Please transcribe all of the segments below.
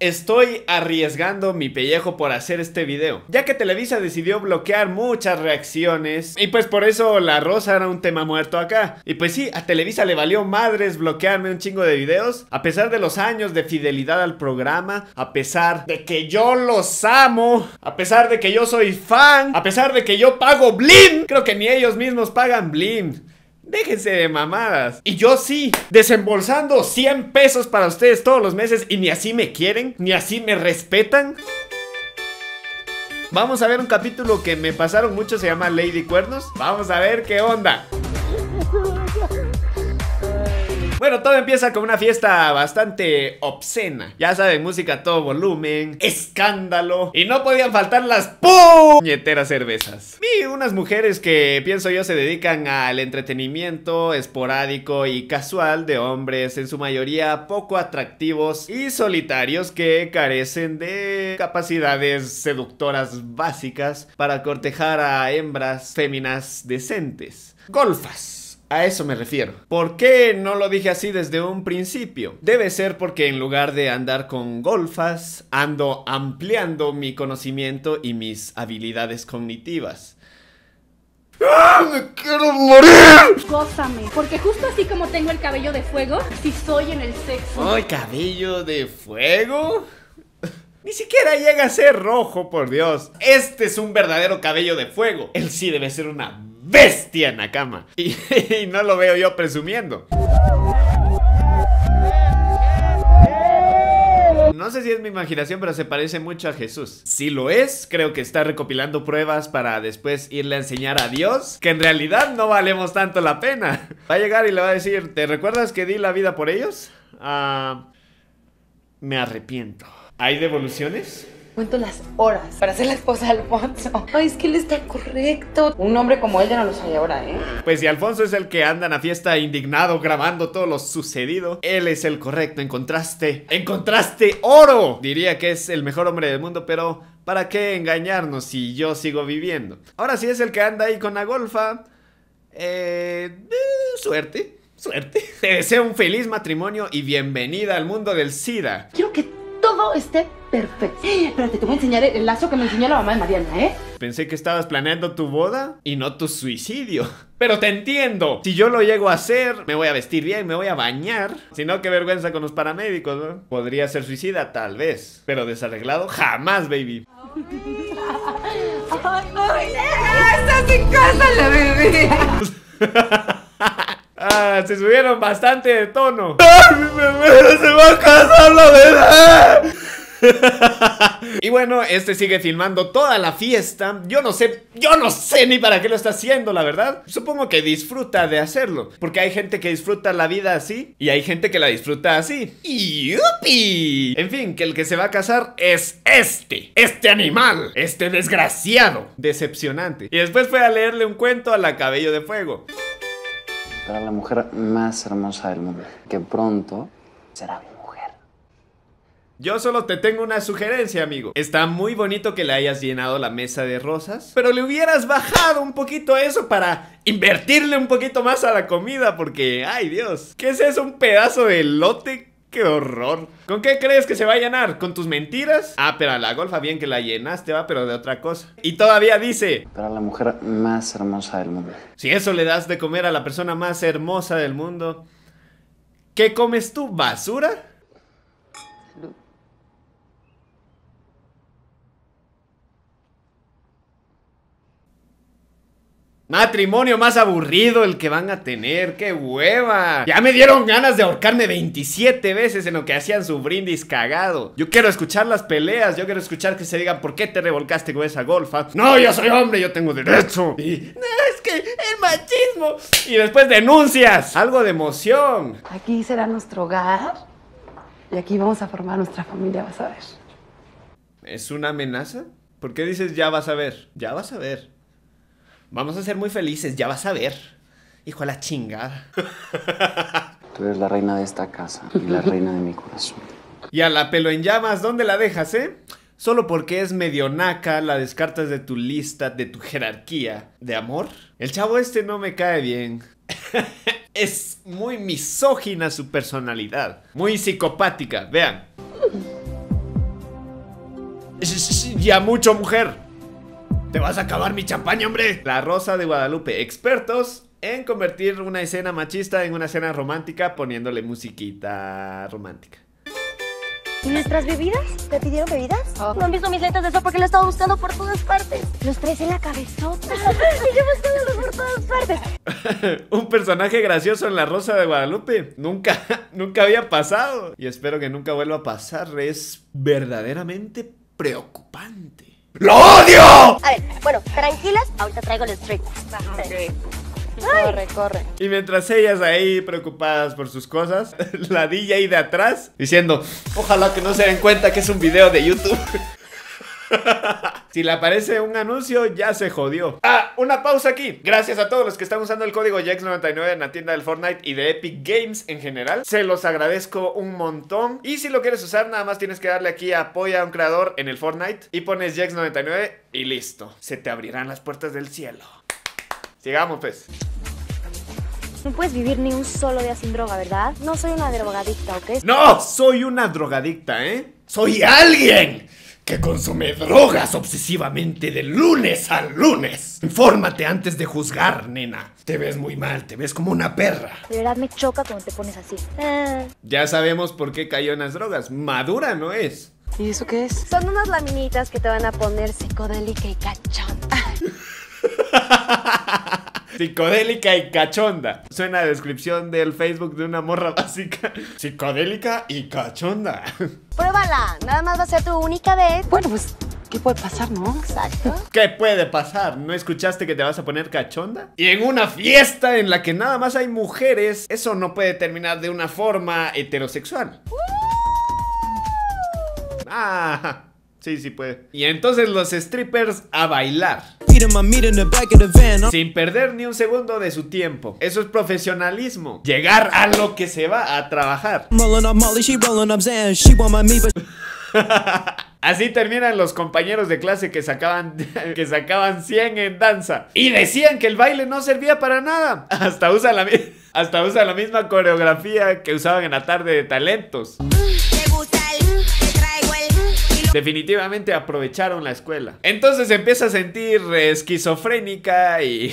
Estoy arriesgando mi pellejo por hacer este video, ya que Televisa decidió bloquear muchas reacciones y pues por eso La Rosa era un tema muerto acá. Y pues sí, a Televisa le valió madres bloquearme un chingo de videos, a pesar de los años de fidelidad al programa, a pesar de que yo los amo, a pesar de que yo soy fan, a pesar de que yo pago blind, Creo que ni ellos mismos pagan Blim. Déjense de mamadas. Y yo sí, desembolsando 100 pesos para ustedes todos los meses y ni así me quieren, ni así me respetan. Vamos a ver un capítulo que me pasaron mucho, se llama Lady Cuernos. Vamos a ver qué onda. Bueno, todo empieza con una fiesta bastante obscena. Ya saben, música a todo volumen, escándalo. Y no podían faltar las puñeteras cervezas. Y unas mujeres que pienso yo se dedican al entretenimiento esporádico y casual de hombres, en su mayoría poco atractivos y solitarios que carecen de capacidades seductoras básicas para cortejar a hembras féminas decentes. Golfas. A eso me refiero. ¿Por qué no lo dije así desde un principio? Debe ser porque en lugar de andar con golfas, ando ampliando mi conocimiento y mis habilidades cognitivas. ¡Ah! ¡Me quiero morir! Gózame, porque justo así como tengo el cabello de fuego, si soy en el sexo. ¡Ay, cabello de fuego! Ni siquiera llega a ser rojo, por Dios. Este es un verdadero cabello de fuego. Él sí debe ser una bestia la Y, y no lo veo yo presumiendo. No sé si es mi imaginación, pero se parece mucho a Jesús. Si lo es, creo que está recopilando pruebas para después irle a enseñar a Dios que en realidad no valemos tanto la pena. Va a llegar y le va a decir, ¿te recuerdas que di la vida por ellos? Ah, me arrepiento. ¿Hay devoluciones? Cuento las horas para ser la esposa de Alfonso. Ay, es que él está correcto. Un hombre como él ya no lo sabe ahora, ¿eh? Pues si Alfonso es el que anda en la fiesta indignado grabando todo lo sucedido, él es el correcto. Encontraste, encontraste oro. Diría que es el mejor hombre del mundo, pero ¿para qué engañarnos si yo sigo viviendo? Ahora sí es el que anda ahí con la golfa. eh, eh suerte. Suerte. Te deseo un feliz matrimonio y bienvenida al mundo del SIDA. Quiero que esté perfecto. Espérate, te voy a enseñar el, lazo que me enseñó la mamá de Mariana, ¿eh? Pensé que estabas planeando tu boda y no tu suicidio. Pero te entiendo. Si yo lo llego a hacer, me voy a vestir bien, me voy a bañar. Si no, qué vergüenza con los paramédicos, ¿no? Podría ser suicida, tal vez. Pero desarreglado, jamás, baby. ¡Ay, no! ¡Estás en casa, la bebé! Ah, se subieron bastante de tono. bebé se va a casar la verdad! y bueno, este sigue filmando toda la fiesta. Yo no sé, yo no sé ni para qué lo está haciendo, la verdad. Supongo que disfruta de hacerlo. Porque hay gente que disfruta la vida así y hay gente que la disfruta así. ¡Yupi! En fin, que el que se va a casar es este. Este animal. Este desgraciado. Decepcionante. Y después fue a leerle un cuento a la cabello de fuego la mujer más hermosa del mundo, que pronto será mi mujer. Yo solo te tengo una sugerencia, amigo. Está muy bonito que le hayas llenado la mesa de rosas, pero le hubieras bajado un poquito eso para invertirle un poquito más a la comida, porque, ay Dios, ¿qué es eso? Un pedazo de lote ¡Qué horror! ¿Con qué crees que se va a llenar? ¿Con tus mentiras? Ah, pero a la golfa bien que la llenaste, va, pero de otra cosa. Y todavía dice... Para la mujer más hermosa del mundo. Si eso le das de comer a la persona más hermosa del mundo... ¿Qué comes tú? ¿Basura? Matrimonio más aburrido el que van a tener, qué hueva. Ya me dieron ganas de ahorcarme 27 veces en lo que hacían su brindis cagado. Yo quiero escuchar las peleas, yo quiero escuchar que se digan por qué te revolcaste con esa golfa. No, yo soy hombre, yo tengo derecho. Y no, es que el machismo. Y después denuncias, algo de emoción. Aquí será nuestro hogar y aquí vamos a formar nuestra familia, vas a ver. ¿Es una amenaza? ¿Por qué dices ya vas a ver? Ya vas a ver. Vamos a ser muy felices, ya vas a ver. Hijo a la chingada. Tú eres la reina de esta casa y la reina de mi corazón. Y a la pelo en llamas, ¿dónde la dejas, eh? Solo porque es medio naca, la descartas de tu lista, de tu jerarquía de amor. El chavo este no me cae bien. es muy misógina su personalidad, muy psicopática, vean. Ya mucho mujer. ¡Te vas a acabar mi champaña, hombre! La Rosa de Guadalupe, expertos en convertir una escena machista en una escena romántica poniéndole musiquita romántica. ¿Y nuestras bebidas? ¿Te pidieron bebidas? Oh. No han visto mis letras de eso porque las he estado buscando por todas partes. Los tres en la cabezota. y yo buscándolos por todas partes. Un personaje gracioso en La Rosa de Guadalupe. Nunca, nunca había pasado. Y espero que nunca vuelva a pasar. Es verdaderamente preocupante. ¡Lo odio! A ver, bueno, tranquilas, ahorita traigo el streak. Ah, corre, corre. Y mientras ellas ahí preocupadas por sus cosas, la DJ de atrás diciendo, ojalá que no se den cuenta que es un video de YouTube. si le aparece un anuncio, ya se jodió. Ah, una pausa aquí. Gracias a todos los que están usando el código JAX99 en la tienda del Fortnite y de Epic Games en general. Se los agradezco un montón. Y si lo quieres usar, nada más tienes que darle aquí apoya a un creador en el Fortnite y pones JAX99 y listo. Se te abrirán las puertas del cielo. Sigamos, pues. No puedes vivir ni un solo día sin droga, ¿verdad? No soy una drogadicta, ¿ok? No, soy una drogadicta, ¿eh? ¡Soy alguien! que consume drogas obsesivamente de lunes a lunes. Infórmate antes de juzgar, nena. Te ves muy mal, te ves como una perra. De verdad me choca cuando te pones así. Ah. Ya sabemos por qué cayó en las drogas. Madura no es. ¿Y eso qué es? Son unas laminitas que te van a poner psicodélica y cachón. Psicodélica y cachonda. Suena a descripción del Facebook de una morra básica. Psicodélica y cachonda. Pruébala, nada más va a ser tu única vez. Bueno, pues ¿Qué puede pasar, no? Exacto. ¿Qué puede pasar? ¿No escuchaste que te vas a poner cachonda? Y en una fiesta en la que nada más hay mujeres, eso no puede terminar de una forma heterosexual. Uh. Ah, sí, sí puede. Y entonces los strippers a bailar. Sin perder ni un segundo de su tiempo. Eso es profesionalismo. Llegar a lo que se va a trabajar. Así terminan los compañeros de clase que sacaban, que sacaban 100 en danza. Y decían que el baile no servía para nada. Hasta usa la, hasta usa la misma coreografía que usaban en la tarde de talentos. Definitivamente aprovecharon la escuela. Entonces se empieza a sentir esquizofrénica y,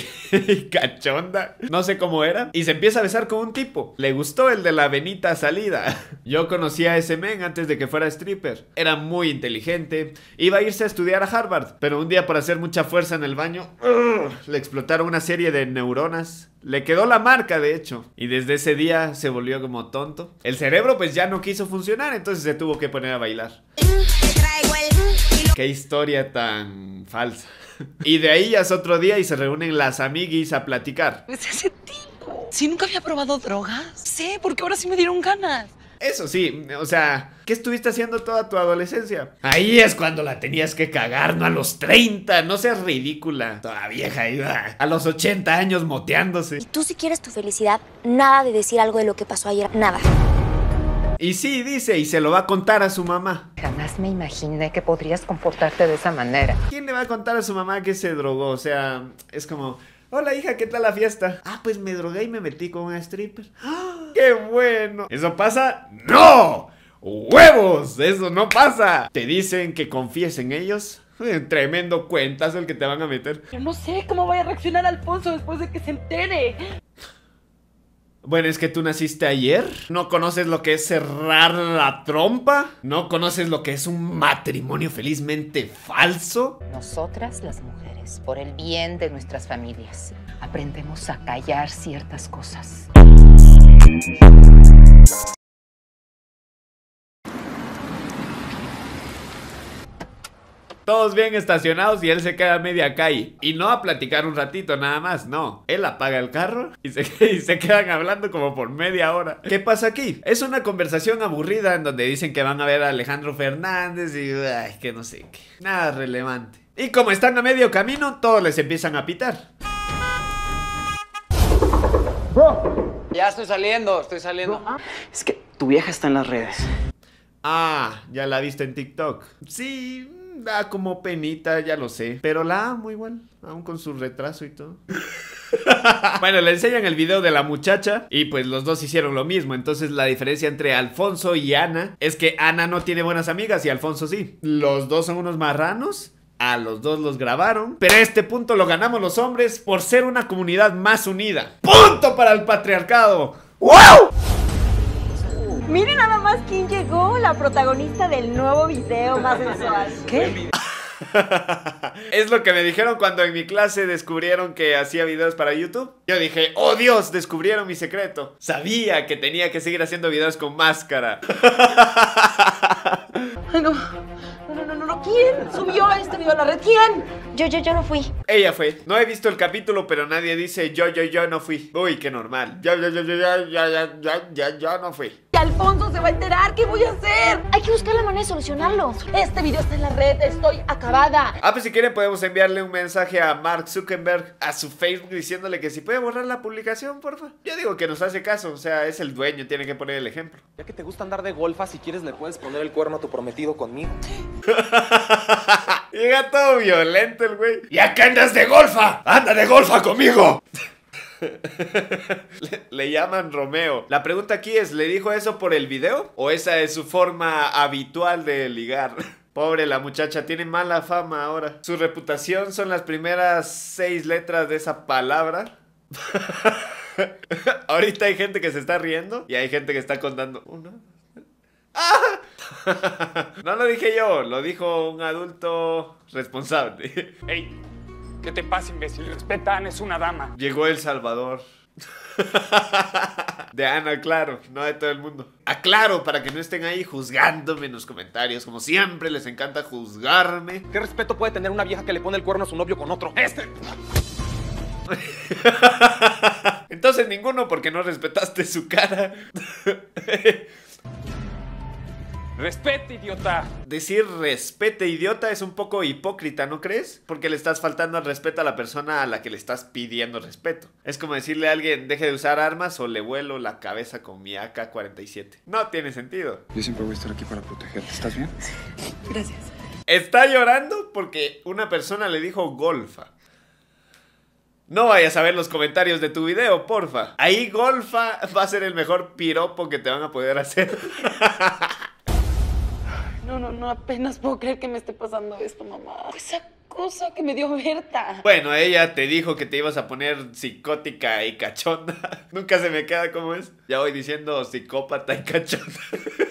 cachonda. No sé cómo era. Y se empieza a besar con un tipo. Le gustó el de la venita salida. Yo conocía a ese men antes de que fuera stripper. Era muy inteligente. Iba a irse a estudiar a Harvard. Pero un día por hacer mucha fuerza en el baño, le explotaron una serie de neuronas. Le quedó la marca, de hecho. Y desde ese día se volvió como tonto. El cerebro pues ya no quiso funcionar, entonces se tuvo que poner a bailar. Qué historia tan falsa. Y de ahí ya es otro día y se reúnen las amiguis a platicar. Es ese tipo. Si nunca había probado drogas, sé, porque ahora sí me dieron ganas. Eso sí, o sea, ¿qué estuviste haciendo toda tu adolescencia? Ahí es cuando la tenías que cagar, no a los 30, no seas ridícula. Toda vieja iba a los 80 años moteándose. Y tú si quieres tu felicidad, nada de decir algo de lo que pasó ayer, nada. Y sí, dice, y se lo va a contar a su mamá. Jamás me imaginé que podrías comportarte de esa manera. ¿Quién le va a contar a su mamá que se drogó? O sea, es como... Hola hija, ¿qué tal la fiesta? Ah, pues me drogué y me metí con una stripper. ¡Ah! ¡Qué bueno! ¿Eso pasa? ¡No! ¡Huevos! ¡Eso no pasa! Te dicen que confíes en ellos. Tremendo cuentas el que te van a meter. Yo no sé cómo voy a reaccionar Alfonso después de que se entere. Bueno, es que tú naciste ayer. No conoces lo que es cerrar la trompa. No conoces lo que es un matrimonio felizmente falso. Nosotras las mujeres, por el bien de nuestras familias, aprendemos a callar ciertas cosas. todos bien estacionados y él se queda a media calle. Y no a platicar un ratito nada más, no. Él apaga el carro y se, quedan hablando como por media hora. ¿Qué pasa aquí? Es una conversación aburrida en donde dicen que van a ver a Alejandro Fernández y ay, que no sé qué. Nada relevante. Y como están a medio camino, todos les empiezan a pitar. Ya estoy saliendo, estoy saliendo. Ah. Es que tu vieja está en las redes. Ah, ya la viste en TikTok. Sí, da como penita, ya lo sé. Pero la muy igual, aún con su retraso y todo. bueno, le enseñan el video de la muchacha y pues los dos hicieron lo mismo. Entonces la diferencia entre Alfonso y Ana es que Ana no tiene buenas amigas y Alfonso sí. Los dos son unos marranos. A los dos los grabaron. Pero a este punto lo ganamos los hombres por ser una comunidad más unida. ¡Punto para el patriarcado! ¡Wow! Miren nada más quién llegó, la protagonista del nuevo video más sensual. ¿Qué? es lo que me dijeron cuando en mi clase descubrieron que hacía videos para YouTube. Yo dije, oh Dios, descubrieron mi secreto. Sabía que tenía que seguir haciendo videos con máscara. Ay, no. No, no, no, no. ¿Quién subió este video a la red? ¿Quién? Yo, yo, yo no fui. Ella fue. No he visto el capítulo, pero nadie dice yo, yo, yo no fui. Uy, qué normal. Ya, ya, ya, ya, yo, yo, yo, yo, yo, yo no fui. Alfonso se va a enterar. ¿Qué voy a hacer? Hay que buscar la manera de solucionarlo. Este video está en la red. Estoy acabada. Ah, pues si quieren podemos enviarle un mensaje a Mark Zuckerberg a su Facebook diciéndole que si puede borrar la publicación, porfa. Yo digo que nos hace caso. O sea, es el dueño. Tiene que poner el ejemplo. Ya que te gusta andar de golfa, si quieres le puedes poner el cuerno a tu prometido conmigo. Llega todo violento el güey. ¿Y acá andas de golfa? ¡Anda de golfa conmigo! le, llaman Romeo. La pregunta aquí es, ¿le dijo eso por el video? ¿O esa es su forma habitual de ligar? Pobre la muchacha, tiene mala fama ahora. Su reputación son las primeras seis letras de esa palabra. Ahorita hay gente que se está riendo y hay gente que está contando. Uno. ¡Ah! no lo dije yo, lo dijo un adulto responsable. ¡Ey! ¿Qué te pasa, imbécil? Respeta, Ana es una dama. Llegó El Salvador. De Ana, claro, no de todo el mundo. Aclaro para que no estén ahí juzgándome en los comentarios. Como siempre, les encanta juzgarme. ¿Qué respeto puede tener una vieja que le pone el cuerno a su novio con otro? ¡Este! Entonces ninguno porque no respetaste su cara. Respete, idiota. Decir respete, idiota, es un poco hipócrita, ¿no crees? Porque le estás faltando al respeto a la persona a la que le estás pidiendo respeto. Es como decirle a alguien, deje de usar armas o le vuelo la cabeza con mi AK-47. No tiene sentido. Yo siempre voy a estar aquí para protegerte. ¿Estás bien? Gracias. Está llorando porque una persona le dijo golfa. No vayas a ver los comentarios de tu video, porfa. Ahí golfa va a ser el mejor piropo que te van a poder hacer. no, no, apenas puedo creer que me esté pasando esto, mamá. Pues que me dio Berta. Bueno, ella te dijo que te ibas a poner psicótica y cachonda. Nunca se me queda como es. Ya voy diciendo psicópata y cachonda.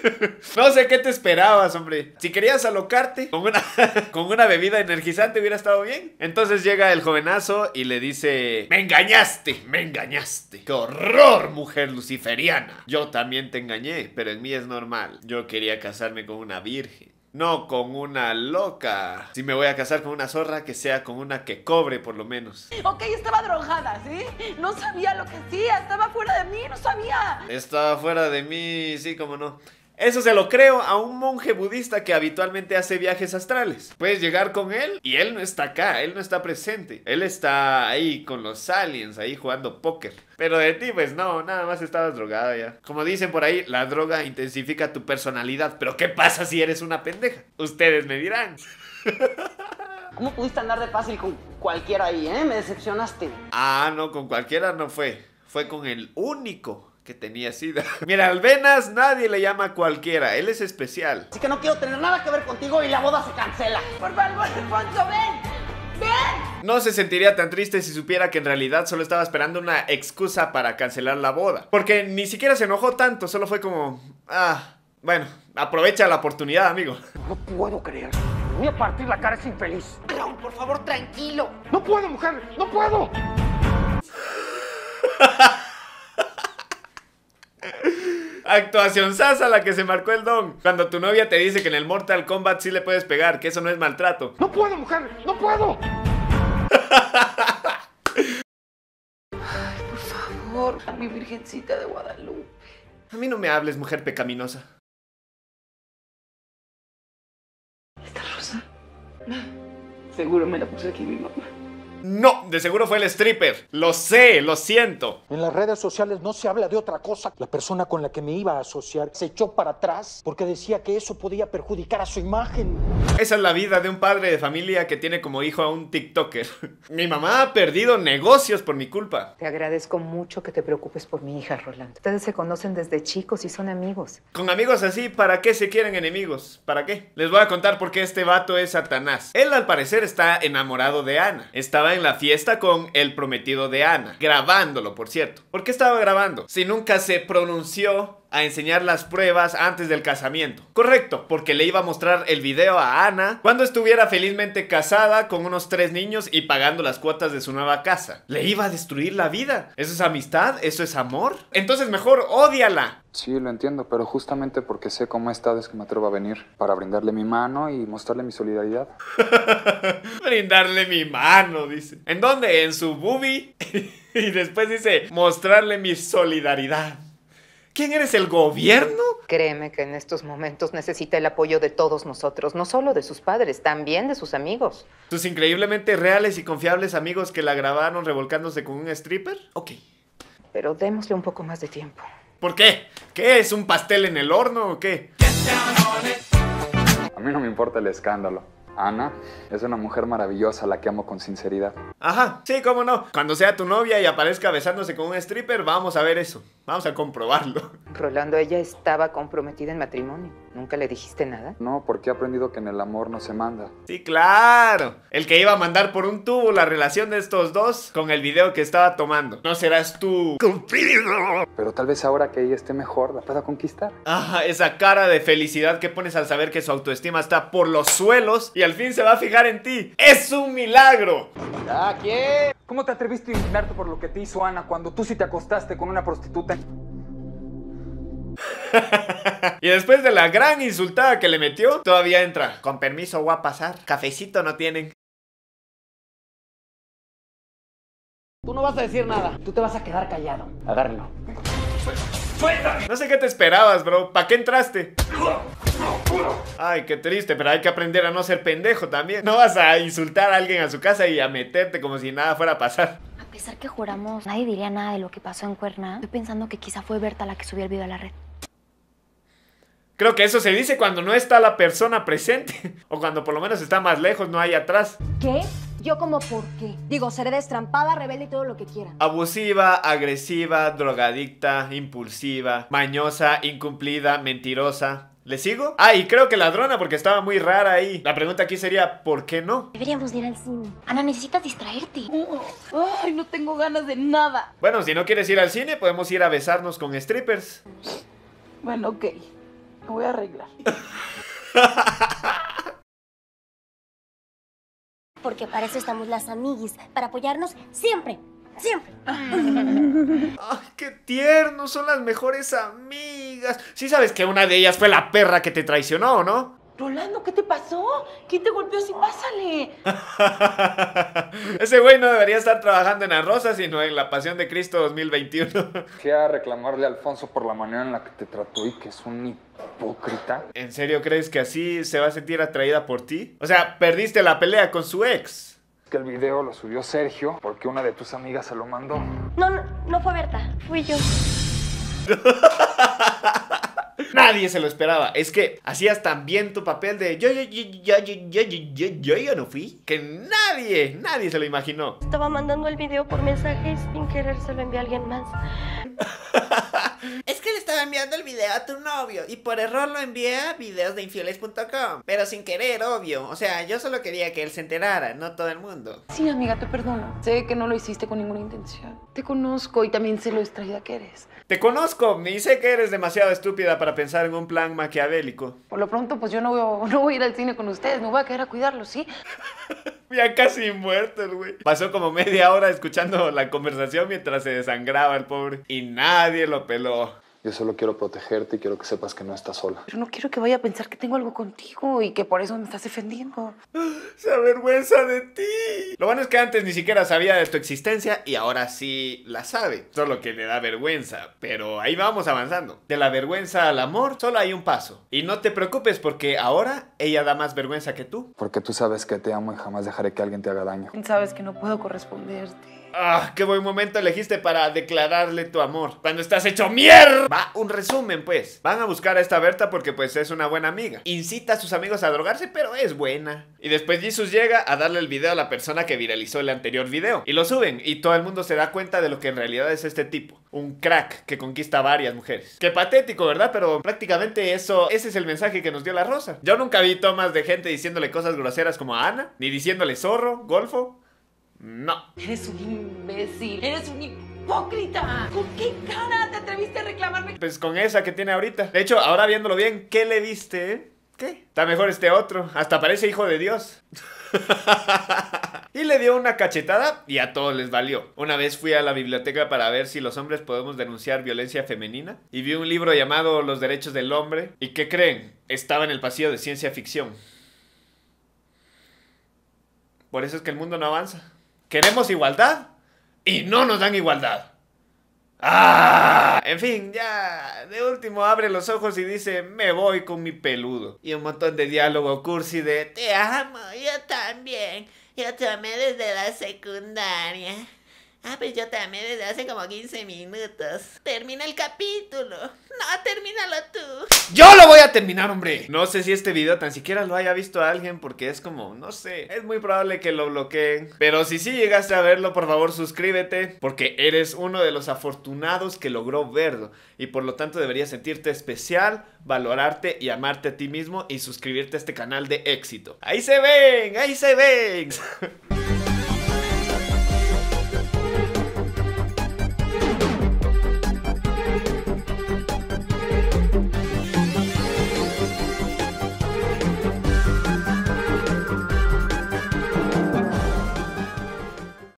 no sé qué te esperabas, hombre. Si querías alocarte con una, con una bebida energizante hubiera estado bien. Entonces llega el jovenazo y le dice, me engañaste, me engañaste. ¡Qué horror, mujer luciferiana! Yo también te engañé, pero en mí es normal. Yo quería casarme con una virgen. No con una loca. Si me voy a casar con una zorra, que sea con una que cobre por lo menos. Ok, estaba drogada, ¿sí? No sabía lo que hacía, estaba fuera de mí, no sabía. Estaba fuera de mí, sí, cómo no. Eso se lo creo a un monje budista que habitualmente hace viajes astrales. Puedes llegar con él y él no está acá, él no está presente. Él está ahí con los aliens, ahí jugando póker. Pero de ti, pues no, nada más estabas drogada ya. Como dicen por ahí, la droga intensifica tu personalidad. Pero ¿qué pasa si eres una pendeja? Ustedes me dirán. ¿Cómo pudiste andar de fácil con cualquiera ahí, eh? Me decepcionaste. Ah, no, con cualquiera no fue. Fue con el único que tenía sida. Mira, al Venas nadie le llama cualquiera, él es especial. Así que no quiero tener nada que ver contigo y la boda se cancela. Por favor, Alfonso, ven, ven. No se sentiría tan triste si supiera que en realidad solo estaba esperando una excusa para cancelar la boda. Porque ni siquiera se enojó tanto, solo fue como... Ah, bueno, aprovecha la oportunidad, amigo. No puedo creer. Voy a partir la cara, es infeliz. Raúl, por favor, tranquilo. No puedo, mujer, no puedo. Actuación sasa la que se marcó el don. Cuando tu novia te dice que en el Mortal Kombat sí le puedes pegar, que eso no es maltrato. No puedo, mujer, no puedo. Ay, por favor, mi virgencita de Guadalupe. A mí no me hables, mujer pecaminosa. ¿Esta rosa? Seguro me la puse aquí mi mamá. No, de seguro fue el stripper. Lo sé, lo siento. En las redes sociales no se habla de otra cosa. La persona con la que me iba a asociar se echó para atrás porque decía que eso podía perjudicar a su imagen. Esa es la vida de un padre de familia que tiene como hijo a un TikToker. mi mamá ha perdido negocios por mi culpa. Te agradezco mucho que te preocupes por mi hija, Rolando. Ustedes se conocen desde chicos y son amigos. Con amigos así, ¿para qué se quieren enemigos? ¿Para qué? Les voy a contar por qué este vato es Satanás. Él al parecer está enamorado de Ana. Estaba en la fiesta con el prometido de Ana, grabándolo, por cierto. ¿Por qué estaba grabando? Si nunca se pronunció a enseñar las pruebas antes del casamiento. Correcto, porque le iba a mostrar el video a Ana cuando estuviera felizmente casada con unos tres niños y pagando las cuotas de su nueva casa. Le iba a destruir la vida. ¿Eso es amistad? ¿Eso es amor? Entonces mejor odiala. Sí, lo entiendo, pero justamente porque sé cómo está es que me atrevo a venir para brindarle mi mano y mostrarle mi solidaridad. brindarle mi mano, dice. ¿En dónde? En su boobie. y después dice mostrarle mi solidaridad. ¿Quién eres el gobierno? Créeme que en estos momentos necesita el apoyo de todos nosotros, no solo de sus padres, también de sus amigos. ¿Sus increíblemente reales y confiables amigos que la grabaron revolcándose con un stripper? Ok. Pero démosle un poco más de tiempo. ¿Por qué? ¿Qué es un pastel en el horno o qué? A mí no me importa el escándalo. Ana, es una mujer maravillosa, la que amo con sinceridad. Ajá, sí, cómo no. Cuando sea tu novia y aparezca besándose con un stripper, vamos a ver eso. Vamos a comprobarlo. Rolando, ella estaba comprometida en matrimonio. ¿Nunca le dijiste nada? No, porque he aprendido que en el amor no se manda. Sí, claro. El que iba a mandar por un tubo la relación de estos dos con el video que estaba tomando. No serás tú. confío. Pero tal vez ahora que ella esté mejor, la pueda conquistar. Ah, esa cara de felicidad que pones al saber que su autoestima está por los suelos y al fin se va a fijar en ti. ¡Es un milagro! quién? ¿Cómo te atreviste a indignarte por lo que te hizo Ana cuando tú sí te acostaste con una prostituta? y después de la gran insultada que le metió, todavía entra. Con permiso voy a pasar. Cafecito no tienen. Tú no vas a decir nada. Tú te vas a quedar callado. Agárrenlo. No sé qué te esperabas, bro. ¿Para qué entraste? Ay, qué triste, pero hay que aprender a no ser pendejo también. No vas a insultar a alguien a su casa y a meterte como si nada fuera a pasar. A pesar que juramos, nadie diría nada de lo que pasó en Cuerna. Estoy pensando que quizá fue Berta la que subió el video a la red. Creo que eso se dice cuando no está la persona presente o cuando por lo menos está más lejos, no hay atrás. ¿Qué? Yo como por qué. Digo, seré destrampada, rebelde y todo lo que quiera. Abusiva, agresiva, drogadicta, impulsiva, mañosa, incumplida, mentirosa. ¿Le sigo? Ah, y creo que ladrona porque estaba muy rara ahí. La pregunta aquí sería, ¿por qué no? Deberíamos ir al cine. Ana, necesitas distraerte. Uh, uh, uh. ay, no tengo ganas de nada. Bueno, si no quieres ir al cine, podemos ir a besarnos con strippers. Bueno, ok voy a arreglar. Porque para eso estamos las amiguis, para apoyarnos siempre, siempre. ¡Ay, qué tierno! Son las mejores amigas. Sí sabes que una de ellas fue la perra que te traicionó, ¿no? Rolando, ¿qué te pasó? ¿Quién te golpeó? así? pásale. Ese güey no debería estar trabajando en Arrosa, sino en La Pasión de Cristo 2021. ¿Qué reclamarle a Alfonso por la manera en la que te trató y que es un hipócrita. ¿En serio crees que así se va a sentir atraída por ti? O sea, perdiste la pelea con su ex. Que el video lo subió Sergio porque una de tus amigas se lo mandó. No, no, no fue Berta, fui yo. Nadie se lo esperaba. Es que hacías tan bien tu papel de yo, yo, yo, yo, yo, yo, yo, yo, yo, no fui. Que nadie, nadie se lo imaginó. Estaba mandando el video por mensajes sin querer se lo envié a alguien más. Es que le estaba enviando el video a tu novio y por error lo envía a videosdeinfieles.com, pero sin querer, obvio. O sea, yo solo quería que él se enterara, no todo el mundo. Sí, amiga, te perdono. Sé que no lo hiciste con ninguna intención. Te conozco y también sé lo distraída que eres. Te conozco Ni sé que eres demasiado estúpida para pensar en un plan maquiavélico. Por lo pronto, pues yo no, voy, no voy a ir al cine con ustedes, me voy a quedar a cuidarlo, ¿sí? Ya casi muerto güey. Pasó como media hora escuchando la conversación mientras se desangraba el pobre. Y nadie lo peló solo quiero protegerte y quiero que sepas que no estás sola. Pero no quiero que vaya a pensar que tengo algo contigo y que por eso me estás defendiendo. ¡Se avergüenza de ti! Lo bueno es que antes ni siquiera sabía de tu existencia y ahora sí la sabe. Solo que le da vergüenza. Pero ahí vamos avanzando. De la vergüenza al amor, solo hay un paso. Y no te preocupes porque ahora ella da más vergüenza que tú. Porque tú sabes que te amo y jamás dejaré que alguien te haga daño. Sabes que no puedo corresponderte. ¡Ah! ¡Qué buen momento elegiste para declararle tu amor! ¡Cuando estás hecho mierda! un resumen, pues. Van a buscar a esta Berta porque pues es una buena amiga. Incita a sus amigos a drogarse, pero es buena. Y después Jesus llega a darle el video a la persona que viralizó el anterior video. Y lo suben y todo el mundo se da cuenta de lo que en realidad es este tipo. Un crack que conquista a varias mujeres. Qué patético, ¿verdad? Pero prácticamente eso, ese es el mensaje que nos dio la Rosa. Yo nunca vi tomas de gente diciéndole cosas groseras como a Ana, ni diciéndole zorro, golfo. No. Eres un imbécil, eres un hipócrita! ¿Con qué cara te atreviste a reclamarme? Pues con esa que tiene ahorita. De hecho, ahora viéndolo bien, ¿qué le diste? ¿Qué? Está mejor este otro. Hasta parece hijo de Dios. y le dio una cachetada y a todos les valió. Una vez fui a la biblioteca para ver si los hombres podemos denunciar violencia femenina y vi un libro llamado Los derechos del hombre. ¿Y qué creen? Estaba en el pasillo de ciencia ficción. Por eso es que el mundo no avanza. ¿Queremos igualdad? y no nos dan igualdad. ¡Ah! En fin, ya. De último abre los ojos y dice, me voy con mi peludo. Y un montón de diálogo cursi de, te amo, yo también. Yo te amé desde la secundaria. Ah, pues yo te amé desde hace como 15 minutos. Termina el capítulo. No, termínalo tú terminar, hombre. No sé si este video tan siquiera lo haya visto alguien porque es como, no sé, es muy probable que lo bloqueen. Pero si sí llegaste a verlo, por favor suscríbete porque eres uno de los afortunados que logró verlo y por lo tanto deberías sentirte especial, valorarte y amarte a ti mismo y suscribirte a este canal de éxito. Ahí se ven, ahí se ven.